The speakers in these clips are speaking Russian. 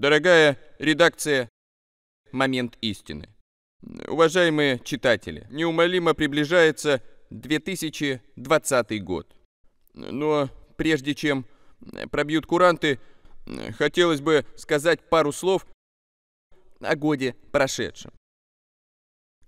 Дорогая редакция «Момент истины». Уважаемые читатели, неумолимо приближается 2020 год. Но прежде чем пробьют куранты, хотелось бы сказать пару слов о годе прошедшем.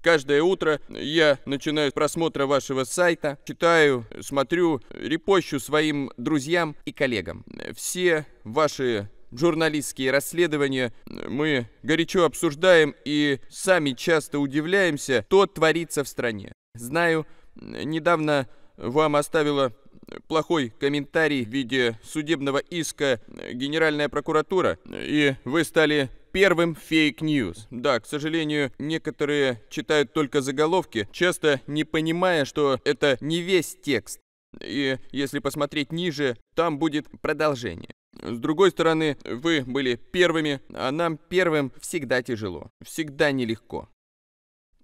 Каждое утро я начинаю с просмотра вашего сайта, читаю, смотрю, репощу своим друзьям и коллегам. Все ваши журналистские расследования мы горячо обсуждаем и сами часто удивляемся, что творится в стране. Знаю, недавно вам оставила плохой комментарий в виде судебного иска Генеральная прокуратура, и вы стали первым фейк-ньюс. Да, к сожалению, некоторые читают только заголовки, часто не понимая, что это не весь текст. И если посмотреть ниже, там будет продолжение. С другой стороны, вы были первыми, а нам первым всегда тяжело, всегда нелегко.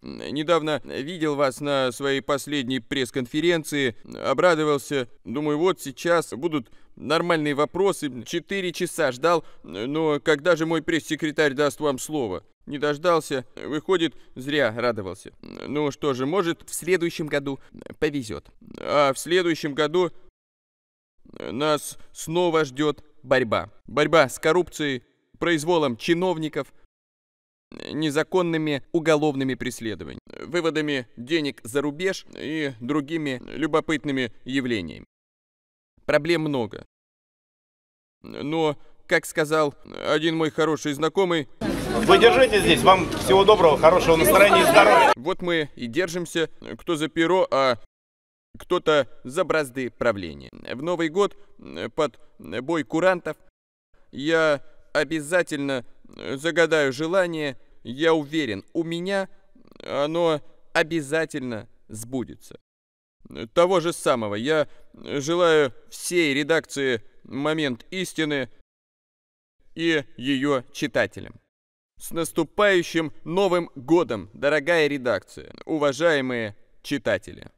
Недавно видел вас на своей последней пресс-конференции, обрадовался. Думаю, вот сейчас будут нормальные вопросы. Четыре часа ждал, но когда же мой пресс-секретарь даст вам слово? Не дождался, выходит, зря радовался. Ну что же, может, в следующем году повезет. А в следующем году нас снова ждет борьба. Борьба с коррупцией, произволом чиновников, незаконными уголовными преследованиями, выводами денег за рубеж и другими любопытными явлениями. Проблем много. Но, как сказал один мой хороший знакомый... Вы держите здесь, вам всего доброго, хорошего настроения и здоровья. Вот мы и держимся, кто за перо, а кто-то за бразды правления. В Новый год э, под э, бой курантов я обязательно э, загадаю желание, я уверен, у меня оно обязательно сбудется. Того же самого я желаю всей редакции «Момент истины» и ее читателям. С наступающим Новым Годом, дорогая редакция, уважаемые читатели!